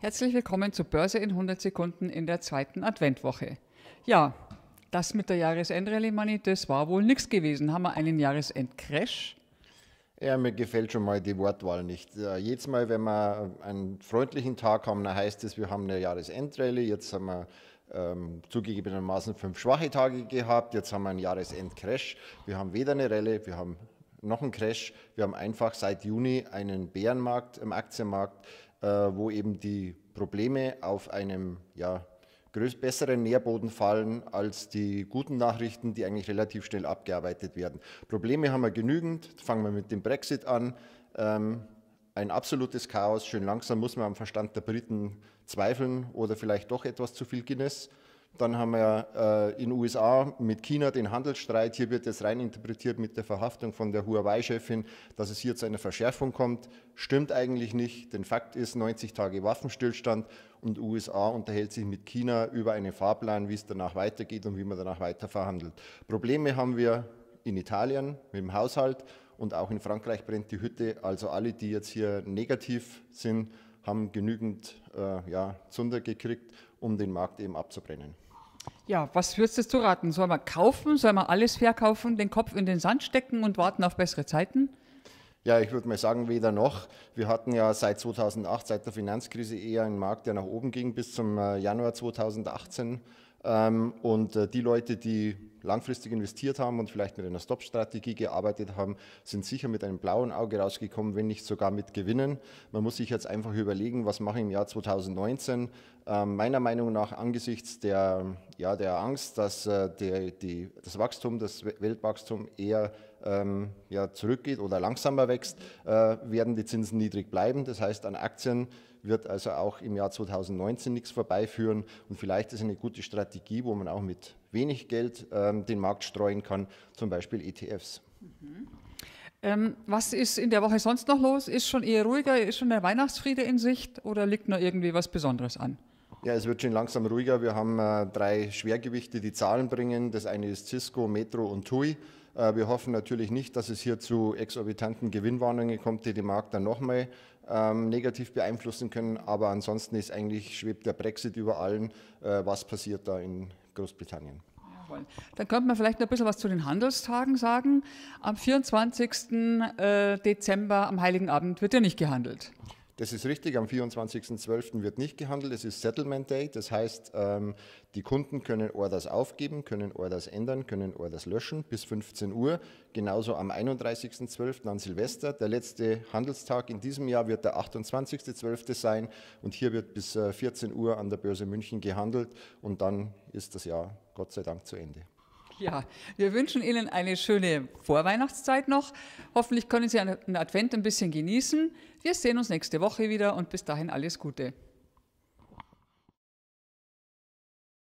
Herzlich willkommen zur Börse in 100 Sekunden in der zweiten Adventwoche. Ja, das mit der Jahresendrallye, Money, das war wohl nichts gewesen. Haben wir einen Jahresendcrash? Ja, mir gefällt schon mal die Wortwahl nicht. Äh, jedes Mal, wenn wir einen freundlichen Tag haben, dann heißt es, wir haben eine Jahresendrallye. Jetzt haben wir ähm, zugegebenermaßen fünf schwache Tage gehabt. Jetzt haben wir einen Jahresendcrash. Wir haben weder eine Rallye, wir haben noch einen Crash. Wir haben einfach seit Juni einen Bärenmarkt im Aktienmarkt. Äh, wo eben die Probleme auf einem ja, besseren Nährboden fallen als die guten Nachrichten, die eigentlich relativ schnell abgearbeitet werden. Probleme haben wir genügend. Fangen wir mit dem Brexit an. Ähm, ein absolutes Chaos. Schön langsam muss man am Verstand der Briten zweifeln oder vielleicht doch etwas zu viel Guinness. Dann haben wir äh, in den USA mit China den Handelsstreit. Hier wird jetzt rein interpretiert mit der Verhaftung von der Huawei-Chefin, dass es hier zu einer Verschärfung kommt. Stimmt eigentlich nicht. Denn Fakt ist 90 Tage Waffenstillstand und USA unterhält sich mit China über einen Fahrplan, wie es danach weitergeht und wie man danach weiter verhandelt. Probleme haben wir in Italien mit dem Haushalt und auch in Frankreich brennt die Hütte. Also alle, die jetzt hier negativ sind, haben genügend äh, ja, Zunder gekriegt um den Markt eben abzubrennen. Ja, was würdest du raten? Soll man kaufen? Soll man alles verkaufen, den Kopf in den Sand stecken und warten auf bessere Zeiten? Ja, ich würde mal sagen, weder noch. Wir hatten ja seit 2008, seit der Finanzkrise eher einen Markt, der nach oben ging bis zum äh, Januar 2018. Ähm, und äh, die Leute, die langfristig investiert haben und vielleicht mit einer Stop-Strategie gearbeitet haben, sind sicher mit einem blauen Auge rausgekommen, wenn nicht sogar mit Gewinnen. Man muss sich jetzt einfach überlegen, was mache ich im Jahr 2019? Ähm, meiner Meinung nach angesichts der, ja, der Angst, dass äh, der, die, das Wachstum, das Weltwachstum eher ähm, ja, zurückgeht oder langsamer wächst, äh, werden die Zinsen niedrig bleiben. Das heißt, an Aktien wird also auch im Jahr 2019 nichts vorbeiführen. Und vielleicht ist eine gute Strategie, wo man auch mit wenig Geld ähm, den Markt streuen kann, zum Beispiel ETFs. Mhm. Ähm, was ist in der Woche sonst noch los? Ist schon eher ruhiger? Ist schon der Weihnachtsfriede in Sicht oder liegt noch irgendwie was Besonderes an? Ja, es wird schon langsam ruhiger. Wir haben äh, drei Schwergewichte, die Zahlen bringen. Das eine ist Cisco, Metro und TUI. Äh, wir hoffen natürlich nicht, dass es hier zu exorbitanten Gewinnwarnungen kommt, die den Markt dann nochmal ähm, negativ beeinflussen können. Aber ansonsten ist eigentlich schwebt der Brexit über allen. Äh, was passiert da in Großbritannien. Dann könnte man vielleicht noch ein bisschen was zu den Handelstagen sagen. Am 24. Äh, Dezember, am Heiligen Abend, wird ja nicht gehandelt. Das ist richtig, am 24.12. wird nicht gehandelt, es ist Settlement Day, das heißt, ähm, die Kunden können Orders aufgeben, können Orders ändern, können Orders löschen bis 15 Uhr. Genauso am 31.12. an Silvester. Der letzte Handelstag in diesem Jahr wird der 28.12. sein und hier wird bis 14 äh, Uhr an der Börse München gehandelt und dann ist das Jahr Gott sei Dank zu Ende. Ja, wir wünschen Ihnen eine schöne Vorweihnachtszeit noch. Hoffentlich können Sie den Advent ein bisschen genießen. Wir sehen uns nächste Woche wieder und bis dahin alles Gute.